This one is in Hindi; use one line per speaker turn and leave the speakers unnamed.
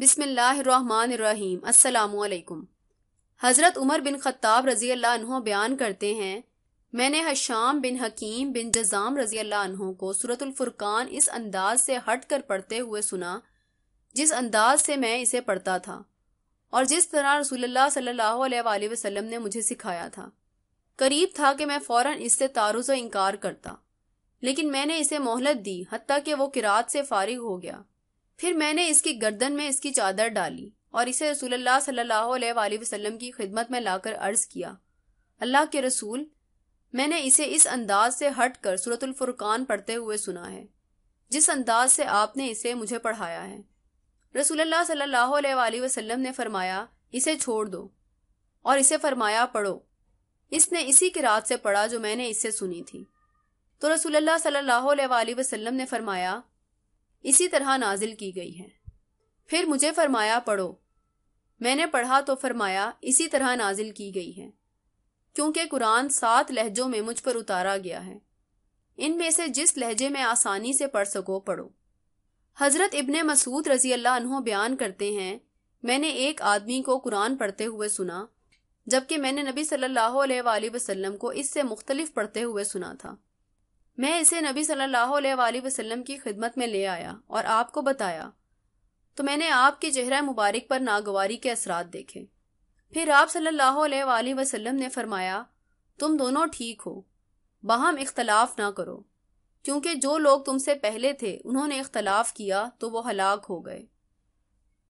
बिसमीम् अल्लाम हज़रत उमर बिन ख़त्ताब रज़ी अल्लाह बयान करते हैं मैंने हशाम बिन हकीम बिन जजाम रज़ी अल्लाह को सूरतुल्फुरकान इस अंदाज से हट कर पढ़ते हुए सुना जिस अंदाज से मैं इसे पढ़ता था और जिस तरह रसूलुल्लाह सल्लल्लाहु अलैहि वसल्लम ने मुझे सिखाया था करीब था कि मैं फ़ौरन इससे तारुज़ व इनकार करता लेकिन मैंने इसे मोहलत दी हती कि वो किरात से फारिग हो गया फिर मैंने इसकी गर्दन में इसकी चादर डाली और इसे रसूल सल्लल्लाहु वसल्लम की खिदमत में लाकर अर्ज किया अल्लाह के रसूल मैंने इसे इस अंदाज से हट कर सूरतुल फुरकान पढ़ते हुए सुना है जिस अंदाज से आपने इसे मुझे पढ़ाया है रसूल सल्लल्लाहु अलैहि वसल्लम ने फरमाया इसे छोड़ दो और इसे फरमाया पढ़ो इसने इसी की रात से पढ़ा जो मैंने इससे सुनी थी तो रसूल सल्लल्लाहु अलैहि वसल्लम ने फरमाया इसी तरह नाजिल की गई है फिर मुझे फरमाया पढ़ो मैंने पढ़ा तो फरमाया इसी तरह नाजिल की गई है क्योंकि कुरान सात लहजों में मुझ पर उतारा गया है इनमें से जिस लहजे में आसानी से पढ़ सको पढ़ो हजरत इब्ने मसूद रजी अल्लाह बयान करते हैं मैंने एक आदमी को कुरान पढ़ते हुए सुना जबकि मैंने नबी सल्लल्लाहु अलैहि वसल्लम को इससे मुख्तलिफ पढ़ते हुए सुना था मैं इसे नबी सल्लल्लाहु अलैहि वसल्लम की खिदमत में ले आया और आपको बताया तो मैंने आपके चेहरा मुबारक पर नागवारी के असरात देखे फिर आप सल्लल्लाहु अलैहि वसल्लम ने फरमाया तुम दोनों ठीक हो बाहम इख्तलाफ ना करो क्योंकि जो लोग तुमसे पहले थे उन्होंने इख्तलाफ किया तो वो हलाक हो गए